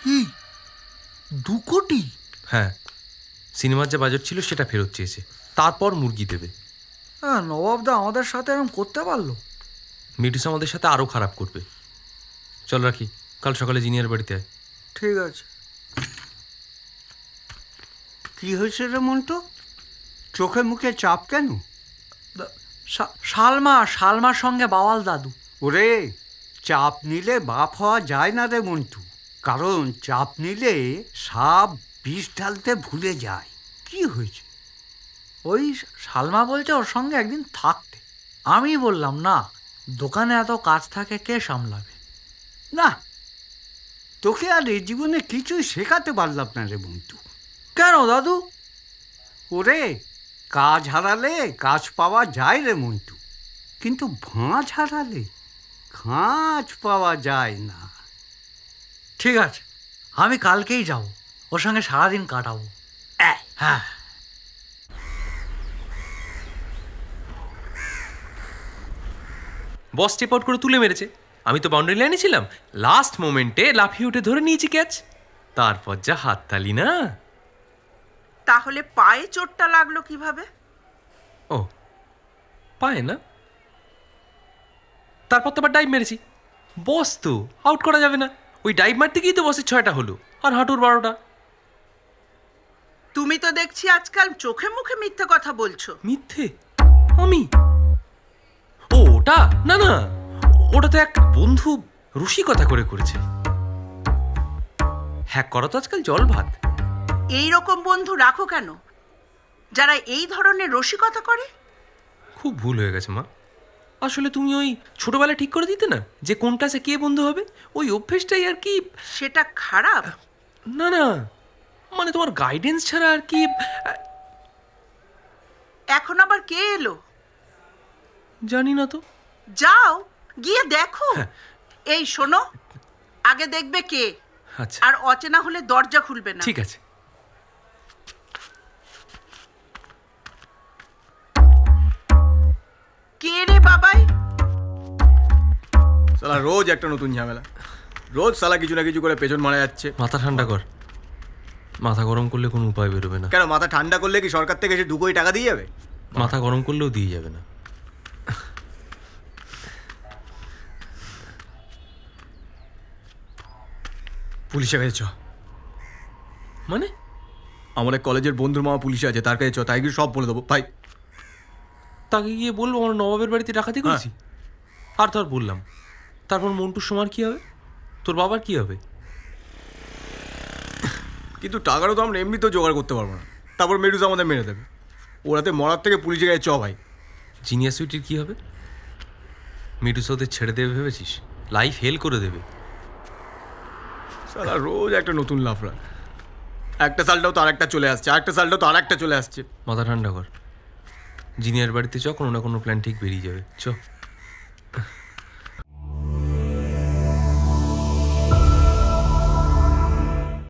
কি দু কোটি হ্যাঁ সিনেমার যে বাজেট ছিল সেটা ফেরত চেয়েছে তারপর মুরগি দেবে হ্যাঁ নবাবদা আমাদের সাথে এরকম করতে পারলো মিটুস আমাদের সাথে আরও খারাপ করবে চল রাখি কাল সকালে জিনিয়ার বাড়িতে আয় ঠিক আছে কি হয়েছে রে মন্টু চোখে মুখে চাপ কেন শালমা শালমার সঙ্গে বাওয়াল দাদু ওরে চাপ নিলে বাপ হওয়া যায় না রে মন্টু কারণ চাপ নিলে সাপ বিষ ঢালতে ভুলে যায় কি হয়েছে ওই সালমা বলছে ওর সঙ্গে একদিন থাকতে আমি বললাম না দোকানে এত কাজ থাকে কে সামলাবে না তোকে আর এই জীবনে কিছুই শেখাতে পারলাম না রে বন্ধু কেন দাদু ওরে কাজ হারালে কাজ পাওয়া যায় রে মন্টু কিন্তু ভাঁজ হারালে খাঁজ পাওয়া যায় না ঠিক আছে আমি কালকেই যাব ওর সঙ্গে সারাদিন কাটাবো হ্যাঁ বস টেপ আউট করে তুলে মেরেছে আমি তো বাউন্ডারি লাইনে ছিলাম লাস্ট মোমেন্টে লাফিয়ে উঠে ধরে নিয়েছি ক্যাচ তারপর যা হাততালি না তাহলে পায়ে চোটটা লাগলো কিভাবে ও পায়ে না তারপর তো আবার ডাইভ মেরেছি বস তো আউট করা যাবে না ওই ডাইভ মারতে গিয়ে তো বসে ছয়টা হলো আর হাঁটুর বারোটা তুমি তো দেখছি আজকাল চোখে মুখে মিথ্যে কথা বলছো মিথ্যে আমি ও ওটা না না ওটা তো এক বন্ধু রসিকতা করে করেছে হ্যাক করা তো আজকাল জল ভাত এই রকম বন্ধু রাখো কেন যারা এই ধরনের রসিকতা করে খুব ভুল হয়ে গেছে মা আসলে তুমি ওই ছোটবেলা ঠিক করে দিতে না যে কোন ক্লাসে কে বন্ধু হবে ওই অভ্যেসটাই আর কি সেটা খারাপ না না মানে তোমার গাইডেন্স ছাড়া আর কি এখন আবার কে এলো জানি না তো যাও গিয়ে দেখো হ্যাঁ। এই শোনো আগে দেখবে কে আচ্ছা আর অচেনা হলে দরজা খুলবে না ঠিক আছে সালা রোজ একটা নতুন ঝামেলা রোজ সালা কিছু না কিছু করে পেছন মারা যাচ্ছে মাথা ঠান্ডা কর মাথা গরম করলে কোনো উপায় বেরোবে না কেন মাথা ঠান্ডা করলে কি সরকার থেকে এসে ঢুকোই টাকা দিয়ে যাবে মাথা গরম করলেও দিয়ে যাবে না পুলিশের কাছে চ মানে আমার এক কলেজের বন্ধুর মামা পুলিশে আছে তার কাছে চ তাই গিয়ে সব বলে দেবো ভাই তাকে গিয়ে বলবো আমার নবাবের বাড়িতে ডাকাতি করেছি হ্যাঁ। আর তো আর বললাম তারপর মন্টু সোমার কী হবে তোর বাবার কী হবে কিন্তু টাকারও তো আমরা এমনিতেও জোগাড় করতে পারবো না তারপর মেডুজ আমাদের মেরে দেবে ওরাতে মরার থেকে পুলিশ গায়ে চ ভাই জিনিয়াস সুইটির কী হবে মেডুজ ওদের ছেড়ে দেবে ভেবেছিস লাইফ হেল করে দেবে সারা রোজ একটা নতুন লাফড়া একটা সালটাও তো আরেকটা চলে আসছে একটা সালটাও তো আরেকটা চলে আসছে মাথা ঠান্ডা কর জিনিয়ার বাড়িতে চ কোনো না কোনো প্ল্যান ঠিক বেরিয়ে যাবে চ